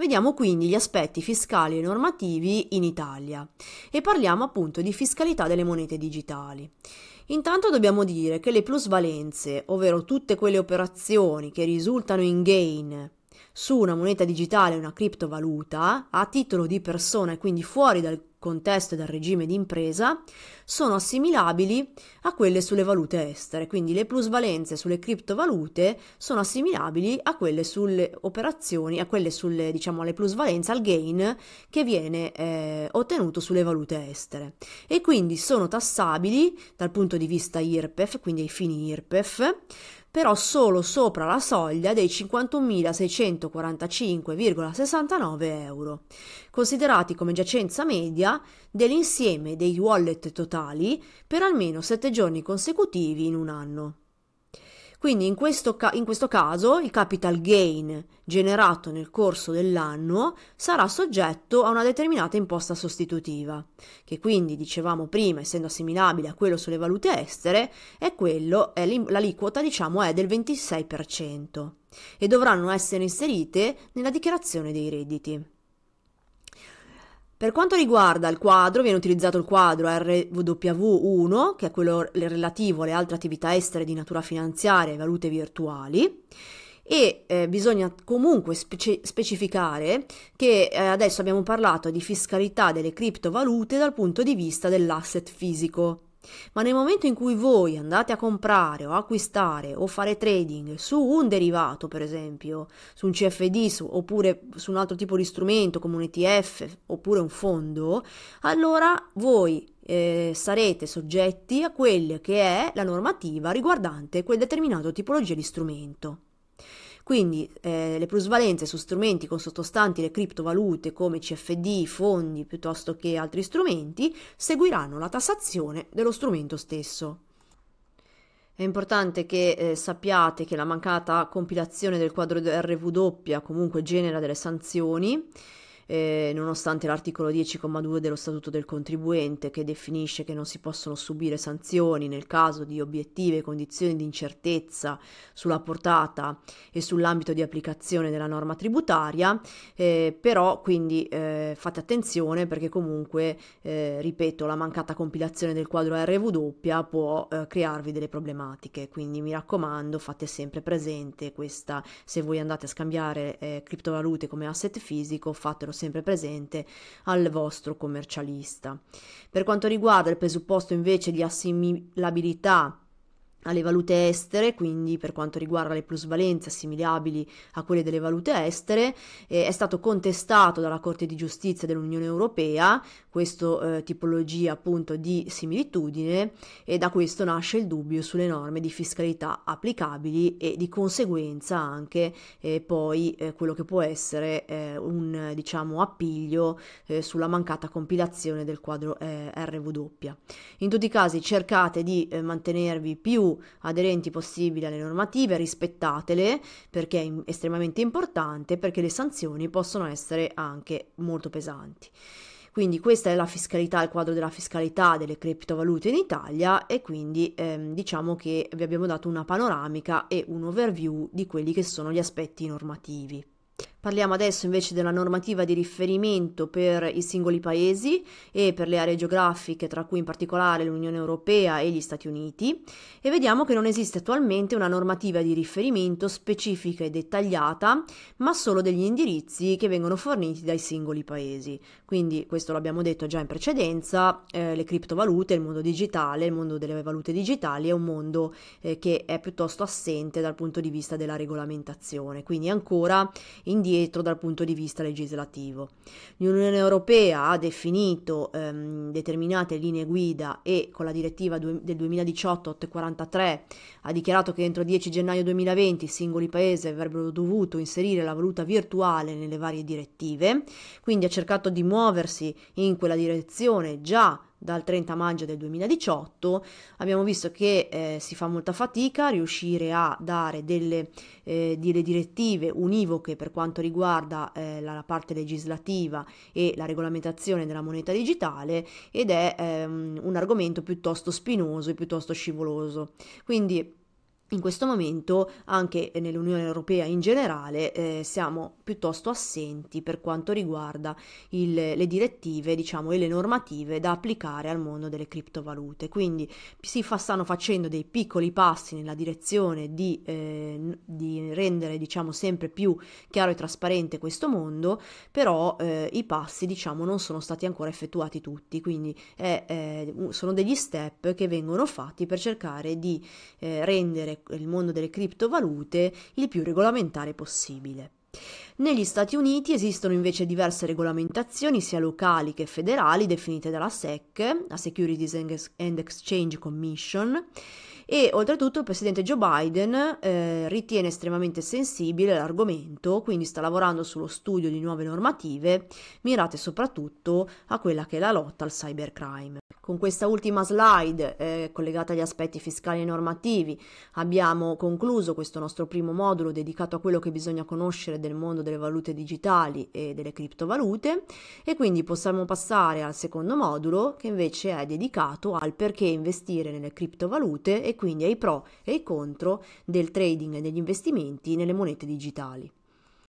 Vediamo quindi gli aspetti fiscali e normativi in Italia e parliamo appunto di fiscalità delle monete digitali. Intanto dobbiamo dire che le plusvalenze, ovvero tutte quelle operazioni che risultano in gain su una moneta digitale, una criptovaluta, a titolo di persona e quindi fuori dal contesto e dal regime di impresa, sono assimilabili a quelle sulle valute estere, quindi le plusvalenze sulle criptovalute sono assimilabili a quelle sulle operazioni, a quelle sulle, diciamo, le plusvalenze, al gain che viene eh, ottenuto sulle valute estere. E quindi sono tassabili dal punto di vista IRPEF, quindi ai fini IRPEF, però solo sopra la soglia dei 51.645,69 euro, considerati come giacenza media dell'insieme dei wallet totali per almeno 7 giorni consecutivi in un anno. Quindi in questo, ca- in questo caso il capital gain generato nel corso dell'anno sarà soggetto a una determinata imposta sostitutiva, che quindi dicevamo prima, essendo assimilabile a quello sulle valute estere, è quello, è l'aliquota diciamo è del 26% e dovranno essere inserite nella dichiarazione dei redditi. Per quanto riguarda il quadro, viene utilizzato il quadro RW1, che è quello relativo alle altre attività estere di natura finanziaria e valute virtuali. E eh, bisogna comunque speci- specificare che eh, adesso abbiamo parlato di fiscalità delle criptovalute dal punto di vista dell'asset fisico, ma nel momento in cui voi andate a comprare o acquistare o fare trading su un derivato, per esempio, su un CFD su, oppure su un altro tipo di strumento come un ETF oppure un fondo, allora voi eh, sarete soggetti a quella che è la normativa riguardante quel determinato tipologia di strumento. Quindi eh, le plusvalenze su strumenti con sottostanti le criptovalute come CFD, fondi piuttosto che altri strumenti seguiranno la tassazione dello strumento stesso. È importante che eh, sappiate che la mancata compilazione del quadro RVW comunque genera delle sanzioni eh, nonostante l'articolo 10,2 dello Statuto del contribuente che definisce che non si possono subire sanzioni nel caso di obiettive condizioni di incertezza sulla portata e sull'ambito di applicazione della norma tributaria, eh, però quindi eh, fate attenzione perché comunque, eh, ripeto, la mancata compilazione del quadro RW può eh, crearvi delle problematiche, quindi mi raccomando fate sempre presente questa, se voi andate a scambiare eh, criptovalute come asset fisico, fatelo sempre presente al vostro commercialista. Per quanto riguarda il presupposto invece di assimilabilità alle valute estere, quindi per quanto riguarda le plusvalenze assimilabili a quelle delle valute estere, eh, è stato contestato dalla Corte di Giustizia dell'Unione Europea questa eh, tipologia appunto di similitudine e da questo nasce il dubbio sulle norme di fiscalità applicabili e di conseguenza anche eh, poi eh, quello che può essere eh, un diciamo appiglio eh, sulla mancata compilazione del quadro RW. In tutti i casi cercate di mantenervi più aderenti possibili alle normative, rispettatele perché è estremamente importante, perché le sanzioni possono essere anche molto pesanti. Quindi questa è la fiscalità, il quadro della fiscalità delle criptovalute in Italia e quindi ehm, diciamo che vi abbiamo dato una panoramica e un overview di quelli che sono gli aspetti normativi. Parliamo adesso invece della normativa di riferimento per i singoli paesi e per le aree geografiche, tra cui in particolare l'Unione Europea e gli Stati Uniti, e vediamo che non esiste attualmente una normativa di riferimento specifica e dettagliata, ma solo degli indirizzi che vengono forniti dai singoli paesi. Quindi, questo l'abbiamo detto già in precedenza, eh, le criptovalute, il mondo digitale, il mondo delle valute digitali è un mondo eh, che è piuttosto assente dal punto di vista della regolamentazione, quindi ancora indirizzo indietro dal punto di vista legislativo. L'Unione Europea ha definito ehm, determinate linee guida e con la direttiva du- del 2018-843 ha dichiarato che entro il 10 gennaio 2020 i singoli paesi avrebbero dovuto inserire la valuta virtuale nelle varie direttive, quindi ha cercato di muoversi in quella direzione già dal 30 maggio del 2018 abbiamo visto che eh, si fa molta fatica a riuscire a dare delle, eh, delle direttive univoche per quanto riguarda eh, la, la, parte legislativa e la regolamentazione della moneta digitale ed è ehm, un argomento piuttosto spinoso e piuttosto scivoloso. Quindi in questo momento anche nell'Unione Europea in generale eh, siamo piuttosto assenti per quanto riguarda il, le direttive diciamo, e le normative da applicare al mondo delle criptovalute. Quindi si fa, stanno facendo dei piccoli passi nella direzione di, eh, di rendere diciamo, sempre più chiaro e trasparente questo mondo, però eh, i passi diciamo, non sono stati ancora effettuati tutti, quindi eh, sono degli step che vengono fatti per cercare di eh, rendere il mondo delle criptovalute il più regolamentare possibile. Negli Stati Uniti esistono invece diverse regolamentazioni, sia locali che federali, definite dalla SEC, la Securities and Exchange Commission, e oltretutto il presidente Joe Biden eh, ritiene estremamente sensibile l'argomento, quindi sta lavorando sullo studio di nuove normative mirate soprattutto a quella che è la lotta al cybercrime. Con questa ultima slide, eh, collegata agli aspetti fiscali e normativi, abbiamo concluso questo nostro primo modulo dedicato a quello che bisogna conoscere del mondo delle valute digitali e delle criptovalute e quindi possiamo passare al secondo modulo che invece è dedicato al perché investire nelle criptovalute e quindi ai pro e ai contro del trading e degli investimenti nelle monete digitali.